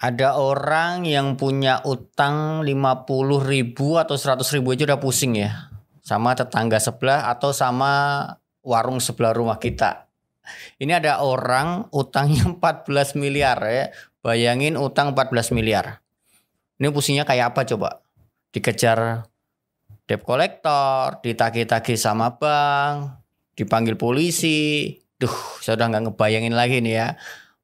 Ada orang yang punya utang 50 ribu atau 100 ribu aja udah pusing ya. Sama tetangga sebelah atau sama warung sebelah rumah kita. Ini ada orang utangnya 14 miliar ya. Bayangin utang 14 miliar. Ini pusingnya kayak apa coba? Dikejar debt collector, ditagih-tagih sama bank, dipanggil polisi. Duh, saya udah nggak ngebayangin lagi nih ya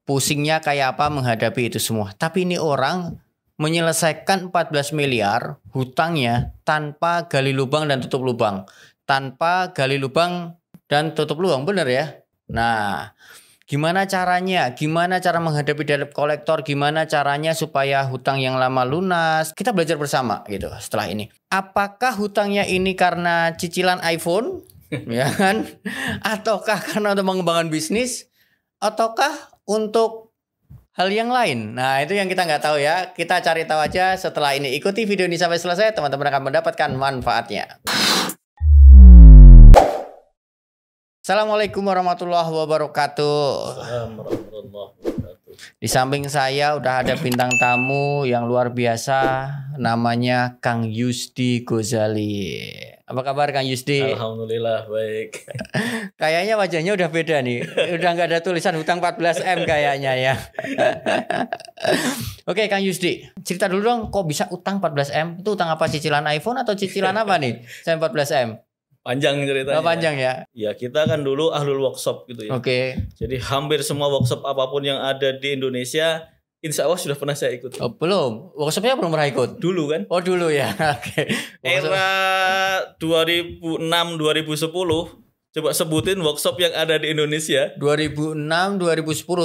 pusingnya kayak apa menghadapi itu semua. Tapi ini orang menyelesaikan 14 miliar hutangnya tanpa gali lubang dan tutup lubang. Tanpa gali lubang dan tutup lubang, bener ya? Nah, gimana caranya, gimana cara menghadapi debt kolektor, gimana caranya supaya hutang yang lama lunas. Kita belajar bersama gitu setelah ini. Apakah hutangnya ini karena cicilan iPhone? ya kan? Ataukah karena untuk mengembangkan bisnis? Ataukah untuk hal yang lain. Nah, itu yang kita nggak tahu ya. Kita cari tahu aja setelah ini. Ikuti video ini sampai selesai, teman-teman akan mendapatkan manfaatnya. Assalamualaikum warahmatullahi wabarakatuh. Assalamualaikum warahmatullahi wabarakatuh. Di samping saya udah ada bintang tamu yang luar biasa namanya Kang Yusti Gozali. Apa kabar Kang Yusti? Alhamdulillah baik. kayaknya wajahnya udah beda nih. Udah nggak ada tulisan hutang 14M kayaknya ya. Oke Kang Yusti, cerita dulu dong kok bisa utang 14M? Itu utang apa cicilan iPhone atau cicilan apa nih? Saya 14M. Panjang ceritanya. Oh, panjang ya. Ya kita kan dulu ahlul workshop gitu ya. Oke. Okay. Jadi hampir semua workshop apapun yang ada di Indonesia Insya Allah sudah pernah saya ikut. Oh, belum. Workshopnya belum pernah ikut. Dulu kan? Oh dulu ya. Oke. Okay. Era 2006 2010 Coba sebutin workshop yang ada di Indonesia. 2006 2010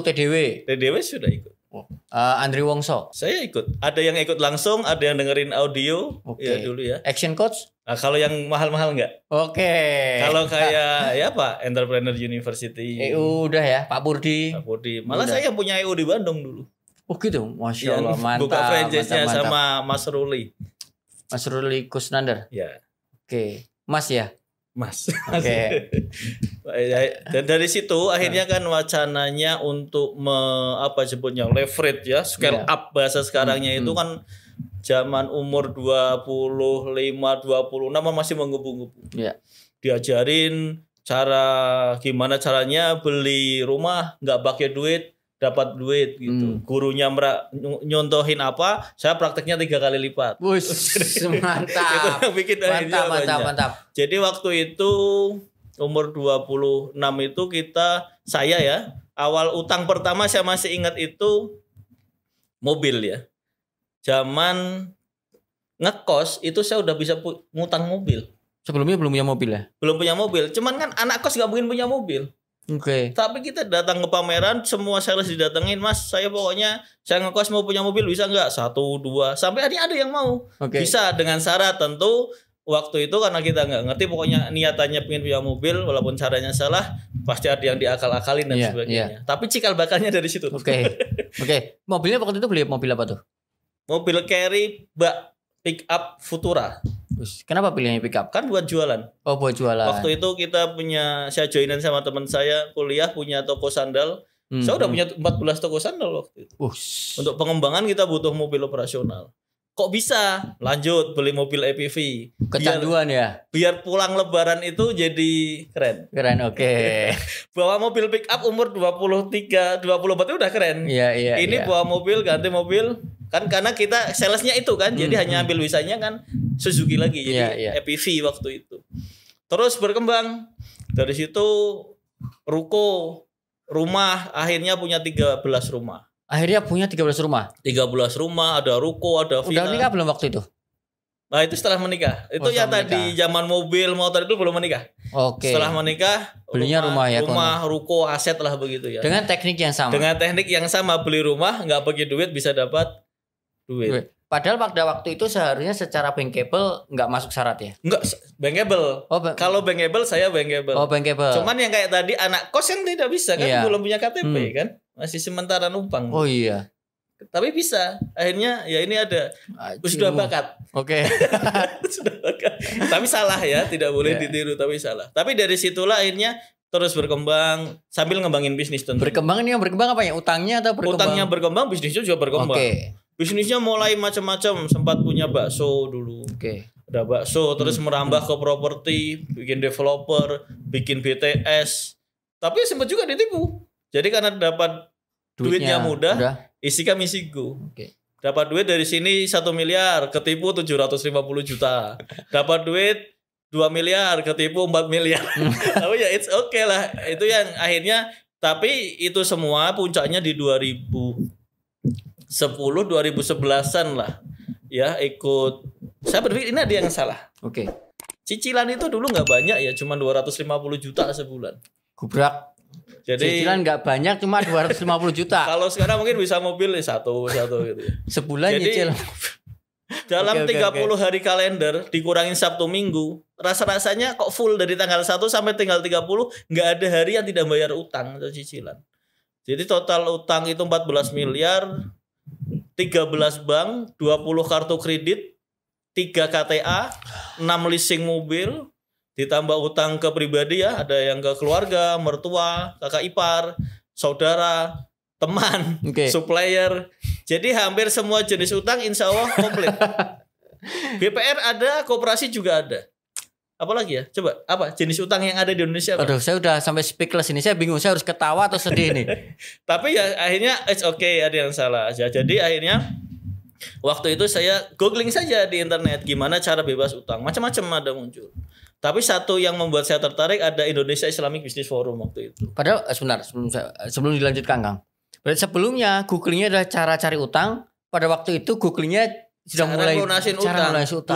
TDW. TDW sudah ikut. Wow. Uh, Andri Wongso. Saya ikut. Ada yang ikut langsung, ada yang dengerin audio. Oke. Okay. Ya dulu ya. Action coach. Nah, kalau yang mahal-mahal nggak? Oke. Okay. Kalau kayak ya Pak Entrepreneur University. EU eh, udah ya, Pak Burdi. Pak Burdi. Malah udah. saya punya EU di Bandung dulu. Oh gitu, masya Allah mantap. Buka franchise-nya sama Mas Ruli. Mas Ruli Kusnander. Ya. Oke, okay. Mas ya. Mas. Oke. Okay. Eh, eh, dan dari situ akhirnya kan wacananya untuk me, apa sebutnya leverage ya, scale yeah. up bahasa sekarangnya hmm. itu hmm. kan zaman umur 25, 26 kan masih menggebu-gebu. Yeah. Diajarin cara gimana caranya beli rumah nggak pakai duit dapat duit gitu. Hmm. Gurunya merak, nyontohin apa, saya prakteknya tiga kali lipat. Wush, mantap. itu yang bikin mantap, mantap, mantap. Jadi waktu itu umur 26 itu kita saya ya awal utang pertama saya masih ingat itu mobil ya. Zaman ngekos itu saya udah bisa ngutang mobil. Sebelumnya belum punya mobil ya? Belum punya mobil. Cuman kan anak kos gak mungkin punya mobil. Oke. Okay. Tapi kita datang ke pameran, semua sales didatengin, mas. Saya pokoknya saya ngekos mau punya mobil bisa nggak? Satu, dua, sampai ada ada yang mau. Okay. Bisa dengan syarat tentu waktu itu karena kita nggak ngerti pokoknya niatannya pengen punya mobil walaupun caranya salah pasti ada yang diakal-akalin dan yeah, sebagainya. Yeah. Tapi cikal bakalnya dari situ. Oke. Okay. Oke. Okay. Mobilnya waktu itu beli mobil apa tuh? Mobil carry bak pick up Futura. Kenapa pilihnya pick up? Kan buat jualan. Oh, buat jualan. Waktu itu kita punya saya joinan sama teman saya kuliah punya toko sandal. Hmm. Saya udah hmm. punya 14 toko sandal waktu itu. Ush. Untuk pengembangan kita butuh mobil operasional kok bisa lanjut beli mobil APV kecanduan biar, ya biar pulang lebaran itu jadi keren keren oke okay. bawa mobil pick up umur 23 24 itu udah keren iya iya ini iya. bawa mobil ganti mobil kan karena kita salesnya itu kan jadi hmm, hanya hmm. ambil wisanya kan Suzuki lagi jadi yeah, yeah. APV waktu itu terus berkembang dari situ ruko rumah akhirnya punya 13 rumah Akhirnya punya 13 rumah. 13 rumah, ada ruko, ada villa. Udah nikah belum waktu itu? Nah, itu setelah menikah. Itu oh, yang tadi zaman mobil, motor itu belum menikah. Oke. Okay. Setelah menikah, belinya rumah, rumah ya. Rumah, ruko, aset lah begitu ya. Dengan teknik yang sama. Dengan teknik yang sama beli rumah, nggak pergi duit bisa dapat duit. duit. Padahal pada waktu itu seharusnya secara bankable nggak masuk syarat ya? Nggak, bankable. Oh, bank... Kalau bankable saya bankable. Oh, bankable. Cuman yang kayak tadi anak kos yang tidak bisa kan iya. belum punya KTP hmm. kan? masih sementara numpang. Oh iya. Tapi bisa. Akhirnya ya ini ada sudah bakat. Oke. Okay. sudah bakat. tapi salah ya, tidak boleh yeah. ditiru tapi salah. Tapi dari situlah akhirnya terus berkembang sambil ngembangin bisnis tentu. Berkembang ini yang berkembang apa ya? Utangnya atau berkembang? Utangnya berkembang, bisnisnya juga berkembang. Oke. Okay. Bisnisnya mulai macam-macam, sempat punya bakso dulu. Oke. Okay udah bakso terus hmm. merambah ke properti bikin developer bikin BTS tapi sempat juga ditipu jadi karena dapat duitnya, mudah, mudah. isikan misiku. Oke. Okay. Dapat duit dari sini satu miliar, ketipu 750 juta. Dapat duit 2 miliar, ketipu 4 miliar. Hmm. Tapi ya it's okay lah. Itu yang akhirnya tapi itu semua puncaknya di 2010 2011-an lah. Ya, ikut saya berpikir ini ada yang salah. Oke. Okay. Cicilan itu dulu nggak banyak ya, cuma 250 juta sebulan. Gubrak jadi cicilan nggak banyak cuma 250 juta. kalau sekarang mungkin bisa mobil eh, satu satu gitu. Ya. Sebulan Jadi, nyicil. dalam okay, 30 okay. hari kalender dikurangin Sabtu Minggu, rasa-rasanya kok full dari tanggal 1 sampai tanggal 30 nggak ada hari yang tidak bayar utang atau cicilan. Jadi total utang itu 14 miliar, 13 bank, 20 kartu kredit, 3 KTA, 6 leasing mobil, ditambah utang ke pribadi ya ada yang ke keluarga mertua kakak ipar saudara teman okay. supplier jadi hampir semua jenis utang insya Allah komplit BPR ada kooperasi juga ada apalagi ya coba apa jenis utang yang ada di Indonesia apa? aduh saya udah sampai speakless ini saya bingung saya harus ketawa atau sedih ini tapi ya akhirnya it's okay ada yang salah aja jadi akhirnya waktu itu saya googling saja di internet gimana cara bebas utang macam-macam ada muncul tapi satu yang membuat saya tertarik ada Indonesia Islamic Business Forum waktu itu. Padahal eh, sebentar sebelum eh, sebelum dilanjutkan Kang. Berarti sebelumnya Google-nya adalah cara cari utang. Pada waktu itu Google-nya sudah cara mulai lunasin cara utang. lunasin utang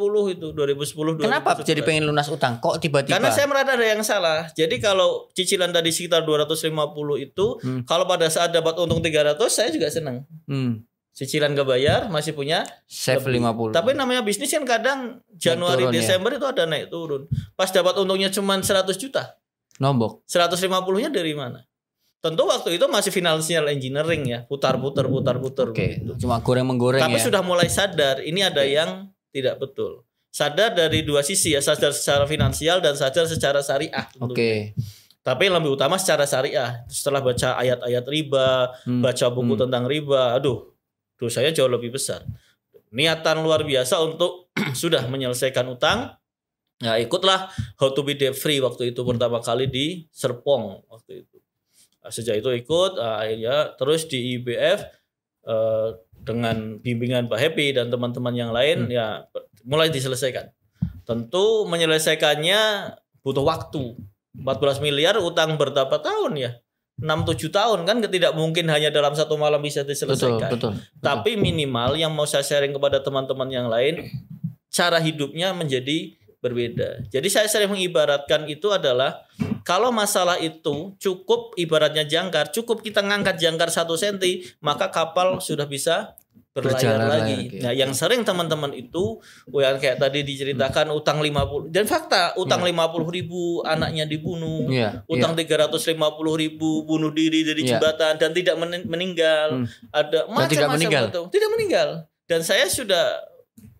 2010 itu 2010 kenapa 2010. jadi pengen lunas utang kok tiba-tiba karena saya merasa ada yang salah jadi kalau cicilan tadi sekitar 250 itu hmm. kalau pada saat dapat untung 300 saya juga senang hmm cicilan gak bayar masih punya save lima 50 tapi namanya bisnis kan kadang Januari turun, ya. Desember ya. itu ada naik turun pas dapat untungnya cuma 100 juta nombok 150 nya dari mana tentu waktu itu masih financial engineering ya putar putar putar putar okay. cuma goreng menggoreng tapi ya. sudah mulai sadar ini ada yang tidak betul sadar dari dua sisi ya sadar secara finansial dan sadar secara syariah oke okay. Tapi yang lebih utama secara syariah. Setelah baca ayat-ayat riba, hmm. baca buku hmm. tentang riba, aduh, dosanya jauh lebih besar. Niatan luar biasa untuk sudah menyelesaikan utang. Ya ikutlah How to be debt free waktu itu pertama kali di Serpong waktu itu. Nah, sejak itu ikut akhirnya terus di IBF eh, dengan bimbingan Pak Happy dan teman-teman yang lain hmm. ya mulai diselesaikan. Tentu menyelesaikannya butuh waktu. 14 miliar utang berapa tahun ya? 6 7 tahun kan tidak mungkin hanya dalam satu malam bisa diselesaikan. Betul, betul, betul. Tapi minimal yang mau saya sharing kepada teman-teman yang lain cara hidupnya menjadi berbeda. Jadi saya sering mengibaratkan itu adalah kalau masalah itu cukup ibaratnya jangkar, cukup kita ngangkat jangkar satu senti, maka kapal sudah bisa berlayar lagi. lagi. Nah, yang sering teman-teman itu yang kayak tadi diceritakan hmm. utang 50 dan fakta utang iya. lima yeah. ribu anaknya dibunuh, yeah. Iya. utang lima puluh ribu bunuh diri dari yeah. jembatan dan tidak meninggal. Hmm. Ada macam-macam itu. Tidak meninggal. Dan saya sudah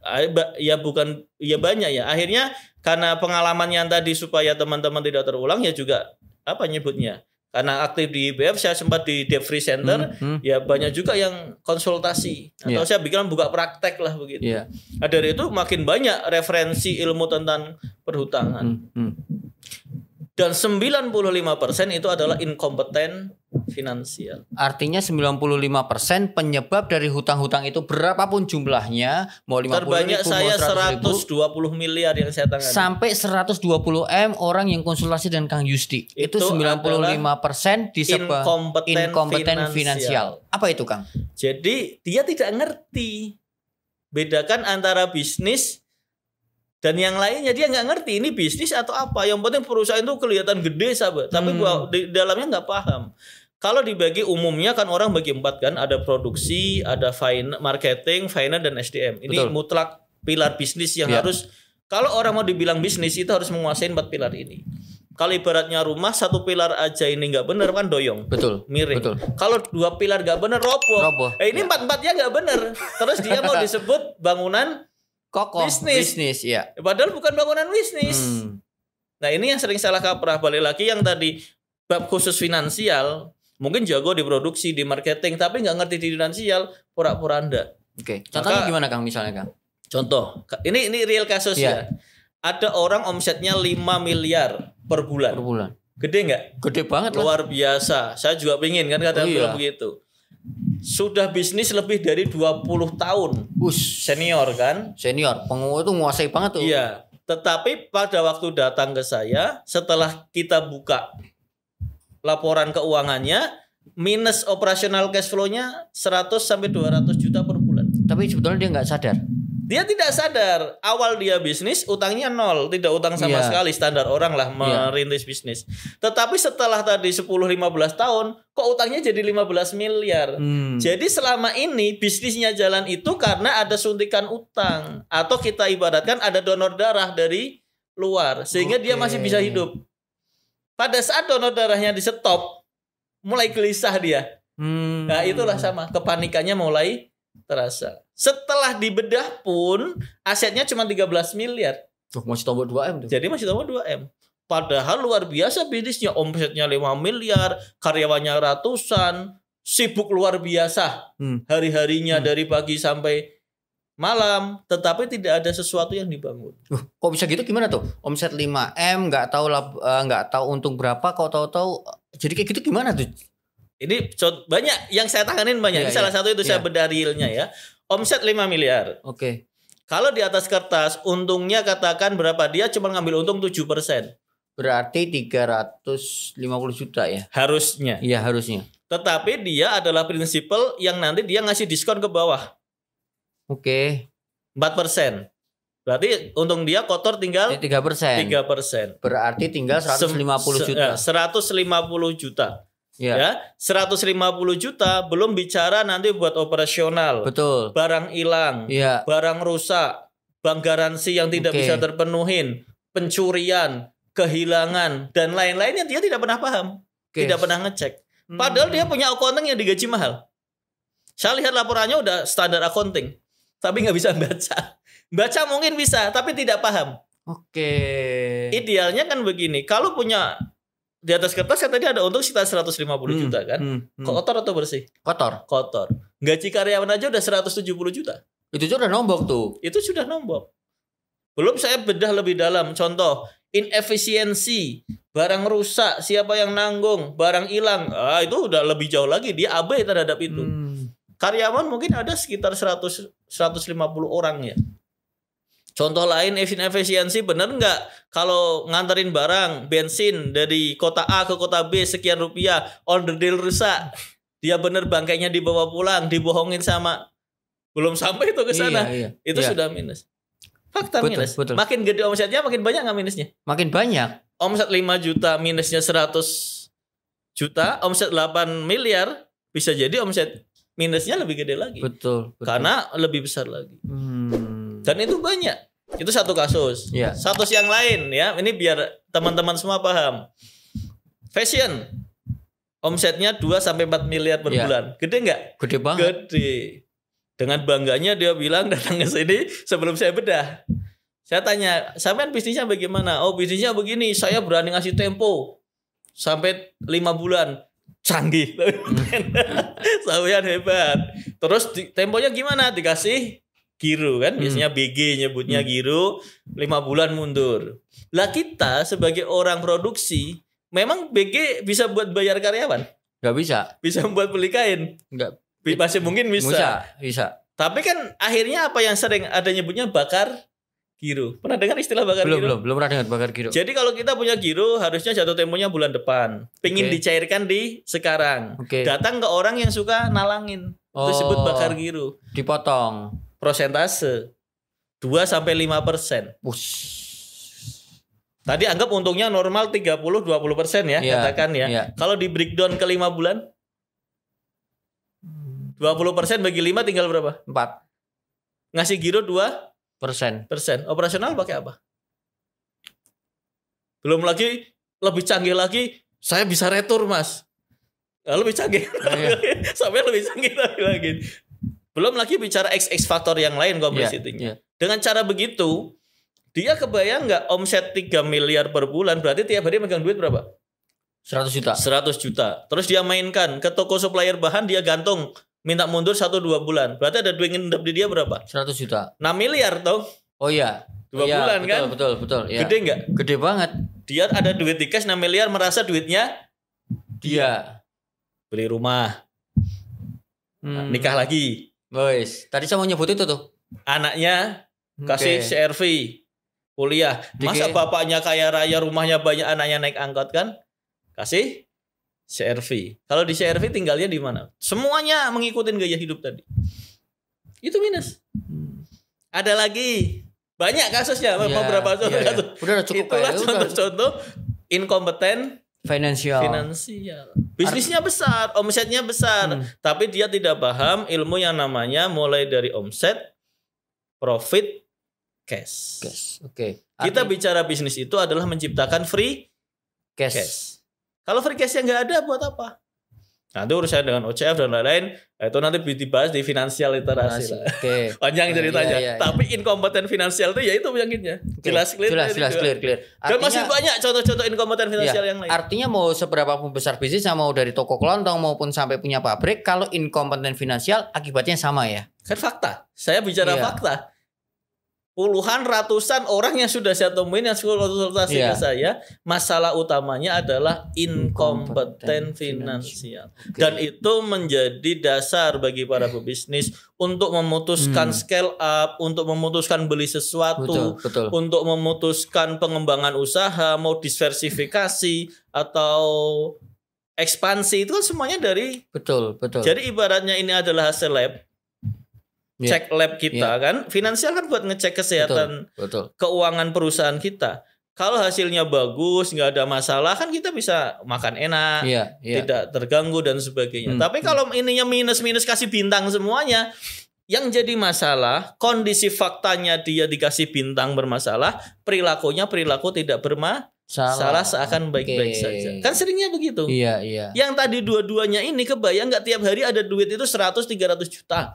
ah, ya bukan ya banyak ya. Akhirnya karena pengalaman yang tadi supaya teman-teman tidak terulang ya juga apa nyebutnya? karena aktif di IBF saya sempat di Dev Free Center hmm, hmm. ya banyak juga yang konsultasi atau yeah. saya bikin buka praktek lah begitu. Yeah. Nah, dari itu makin banyak referensi ilmu tentang perhutangan. Hmm, hmm dan 95% itu adalah inkompeten finansial. Artinya 95% penyebab dari hutang-hutang itu berapapun jumlahnya, mau 50 Terbanyak ribu, saya mau ribu, miliar yang saya tangani. Sampai 120 M orang yang konsultasi dengan Kang Yusti. Itu, itu 95% disebab inkompeten, inkompeten finansial. finansial. Apa itu Kang? Jadi dia tidak ngerti bedakan antara bisnis dan yang lainnya dia nggak ngerti ini bisnis atau apa yang penting perusahaan itu kelihatan gede sahabat tapi hmm. gua di dalamnya nggak paham kalau dibagi umumnya kan orang bagi empat kan ada produksi ada fine marketing finance dan SDM ini Betul. mutlak pilar bisnis yang yeah. harus kalau orang mau dibilang bisnis itu harus menguasai empat pilar ini kalau ibaratnya rumah satu pilar aja ini nggak bener kan doyong. Betul. Miring. Betul. Kalau dua pilar nggak bener roboh. Eh ini ya. empat empatnya nggak bener. Terus dia mau disebut bangunan kokoh bisnis, bisnis ya. Padahal bukan bangunan bisnis. Hmm. Nah ini yang sering salah kaprah balik lagi yang tadi bab khusus finansial mungkin jago di produksi di marketing tapi nggak ngerti di finansial pura-pura anda. Oke. Contohnya Maka, gimana kang misalnya kang? Contoh ini ini real kasus yeah. ya. Ada orang omsetnya 5 miliar per bulan. Per bulan. Gede nggak? Gede banget. Luar lah. biasa. Saya juga pingin kan kata oh, iya. begitu sudah bisnis lebih dari 20 tahun. Bus. Senior kan? Senior. Pengusaha itu menguasai banget tuh. Iya. Tetapi pada waktu datang ke saya, setelah kita buka laporan keuangannya, minus operasional cash flow-nya 100 sampai 200 juta per bulan. Tapi sebetulnya dia nggak sadar. Dia tidak sadar awal dia bisnis utangnya nol, tidak utang sama yeah. sekali standar orang lah iya. merintis yeah. bisnis. Tetapi setelah tadi 10 15 tahun kok utangnya jadi 15 miliar. Hmm. Jadi selama ini bisnisnya jalan itu karena ada suntikan utang atau kita ibaratkan ada donor darah dari luar sehingga okay. dia masih bisa hidup. Pada saat donor darahnya di stop mulai gelisah dia. Hmm. Nah, itulah sama kepanikannya mulai terasa. Setelah dibedah pun asetnya cuma 13 miliar. Tuh, masih tambah 2M Jadi masih tambah 2M. Padahal luar biasa bisnisnya, omsetnya 5 miliar, karyawannya ratusan, sibuk luar biasa hmm. hari-harinya hmm. dari pagi sampai malam, tetapi tidak ada sesuatu yang dibangun. Uh, kok bisa gitu gimana tuh? Omset 5M, nggak tahu lab, eh, nggak tahu untung berapa, kok tahu-tahu eh, jadi kayak gitu gimana tuh? Ini banyak yang saya tanganin banyak. Ya, ini ya. salah iya. satu itu ya. saya iya. bedah realnya ya. Omset 5 miliar. Oke. Okay. Kalau di atas kertas untungnya katakan berapa dia cuma ngambil untung 7%. Berarti 350 juta ya. Harusnya. Iya, harusnya. Tetapi dia adalah prinsipal yang nanti dia ngasih diskon ke bawah. Oke. Okay. 4%. Berarti untung dia kotor tinggal tiga persen. Tiga persen. Berarti tinggal 150 juta. 150 eh, juta. Ya. ya, 150 juta belum bicara nanti buat operasional. Betul. Barang hilang, ya. barang rusak, bank garansi yang tidak okay. bisa terpenuhi, pencurian, kehilangan dan lain-lainnya dia tidak pernah paham, okay. tidak pernah ngecek. Hmm. Padahal dia punya accounting yang digaji mahal. Saya lihat laporannya udah standar accounting, tapi nggak bisa baca. Baca mungkin bisa, tapi tidak paham. Oke. Okay. Idealnya kan begini, kalau punya di atas kertas kan tadi ada untung sekitar 150 hmm, juta kan. Hmm, hmm. Kotor atau bersih? Kotor. Kotor. Gaji karyawan aja udah 170 juta. Itu sudah nombok tuh. Itu sudah nombok. Belum saya bedah lebih dalam. Contoh, inefisiensi, barang rusak, siapa yang nanggung, barang hilang. Ah, itu udah lebih jauh lagi. Dia abai terhadap itu. Hmm. Karyawan mungkin ada sekitar 100 150 orang ya. Contoh lain efisiensi bener nggak kalau nganterin barang bensin dari kota A ke kota B sekian rupiah order deal rusak dia bener bangkainya dibawa pulang dibohongin sama belum sampai itu ke iya, sana iya, iya, itu iya. sudah minus fakta betul, minus betul. makin gede omsetnya makin banyak nggak minusnya makin banyak omset 5 juta minusnya 100 juta omset 8 miliar bisa jadi omset minusnya lebih gede lagi betul, betul. karena lebih besar lagi hmm. Dan itu banyak. Itu satu kasus. Yeah. Satu yang lain ya. Ini biar teman-teman semua paham. Fashion omsetnya 2 sampai empat miliar per yeah. bulan. Gede nggak? Gede banget. Gede. Dengan bangganya dia bilang datang ke sini sebelum saya bedah. Saya tanya, sampean bisnisnya bagaimana? Oh, bisnisnya begini, saya berani ngasih tempo sampai lima bulan canggih sampean hebat terus di, temponya gimana dikasih Giro kan hmm. biasanya BG nyebutnya hmm. Giro lima bulan mundur. Lah kita sebagai orang produksi memang BG bisa buat bayar karyawan? Gak bisa. Bisa buat beli kain? Gak. Masih mungkin bisa. Bisa, bisa. Tapi kan akhirnya apa yang sering ada nyebutnya bakar Giro. Pernah dengar istilah bakar belum, Giro? Belum, belum pernah dengar bakar Giro. Jadi kalau kita punya Giro harusnya jatuh temponya bulan depan. Pengin okay. dicairkan di sekarang. Okay. Datang ke orang yang suka nalangin. Oh, itu disebut bakar Giru. Dipotong. Prosentase 2 sampai 5 persen. Tadi anggap untungnya normal 30 20 persen ya, ya katakan ya. ya. Kalau di breakdown ke 5 bulan 20 persen bagi 5 tinggal berapa? 4. Ngasih giro 2 persen. Persen. Operasional pakai apa? Belum lagi lebih canggih lagi, saya bisa retur mas. lebih canggih, Oh, iya. sampai lebih canggih lagi. Belum lagi bicara XX faktor yang lain kok Yeah, yeah. Dengan cara begitu, dia kebayang nggak omset 3 miliar per bulan, berarti tiap hari megang duit berapa? 100 juta. 100 juta. Terus dia mainkan ke toko supplier bahan dia gantung minta mundur 1 2 bulan. Berarti ada duit ngendap di dia berapa? 100 juta. 6 miliar toh. Oh iya. dua oh, iya, bulan betul, kan? Betul, betul, betul. Iya. Gede nggak? Gede banget. Dia ada duit di cash 6 miliar merasa duitnya dia. Beli rumah. Hmm. Nah, nikah lagi Boys, tadi saya mau nyebut itu tuh. Anaknya kasih okay. CRV kuliah. Masa Dike. bapaknya kaya raya, rumahnya banyak, anaknya naik angkot kan? Kasih CRV. Kalau di CRV tinggalnya di mana? Semuanya mengikuti gaya hidup tadi. Itu minus. Ada lagi banyak kasusnya ya, beberapa contoh ya, ya. Udah cukup Itulah contoh-contoh inkompeten Financial. Finansial. Bisnisnya besar, omsetnya besar, hmm. tapi dia tidak paham ilmu yang namanya mulai dari omset, profit, cash. Cash. Oke. Okay. Kita bicara bisnis itu adalah menciptakan free cash. cash. Kalau free cashnya nggak ada, buat apa? Nanti urusan dengan OCF dan lain-lain itu nanti dibahas di finansial literasi. Oke. Okay. Panjang iya, ceritanya. Iya, iya, Tapi iya. inkompeten finansial itu ya itu penyakitnya. Okay. Jelas clear. Jelas, jelas clear, clear. Artinya, dan masih banyak contoh-contoh inkompeten finansial iya, yang lain. Artinya mau seberapa pun besar sama mau dari toko kelontong maupun sampai punya pabrik kalau inkompeten finansial akibatnya sama ya. Kan fakta. Saya bicara iya. fakta puluhan ratusan orang yang sudah saya temuin yang sudah konsultasi yeah. ke saya masalah utamanya adalah inkompeten finansial okay. dan itu menjadi dasar bagi para pebisnis untuk memutuskan hmm. scale up untuk memutuskan beli sesuatu betul, betul. untuk memutuskan pengembangan usaha mau diversifikasi atau ekspansi itu kan semuanya dari betul betul jadi ibaratnya ini adalah hasil lab yeah. cek lab kita yeah. kan finansial kan buat ngecek kesehatan betul, betul. keuangan perusahaan kita kalau hasilnya bagus nggak ada masalah kan kita bisa makan enak yeah, yeah. tidak terganggu dan sebagainya hmm. tapi hmm. kalau ininya minus minus kasih bintang semuanya yang jadi masalah kondisi faktanya dia dikasih bintang bermasalah perilakunya perilaku tidak bermasalah Salah, salah seakan baik-baik okay. saja. Kan seringnya begitu. Iya, iya. Yang tadi dua-duanya ini kebayang nggak tiap hari ada duit itu 100 300 juta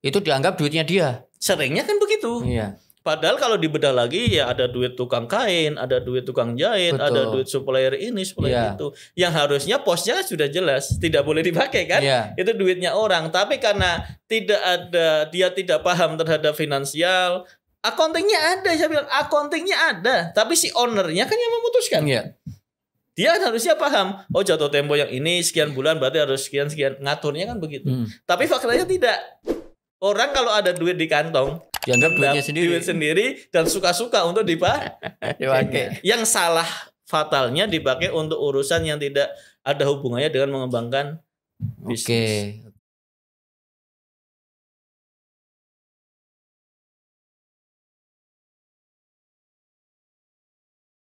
itu dianggap duitnya dia. Seringnya kan begitu. Iya. Padahal kalau dibedah lagi ya ada duit tukang kain, ada duit tukang jahit, Betul. ada duit supplier ini, supplier yeah. itu. Yang harusnya posnya sudah jelas, tidak boleh dipakai kan? Yeah. Itu duitnya orang. Tapi karena tidak ada, dia tidak paham terhadap finansial, Accountingnya ada. Saya bilang accountingnya ada, tapi si ownernya kan yang memutuskan. Yeah. Dia kan harusnya paham, oh jatuh tempo yang ini sekian bulan berarti harus sekian sekian ngaturnya kan begitu. Hmm. Tapi faktanya tidak. Orang kalau ada duit di kantong, dianggap duitnya sendiri. Duit sendiri dan suka-suka untuk dipakai. yang salah fatalnya dipakai untuk urusan yang tidak ada hubungannya dengan mengembangkan bisnis.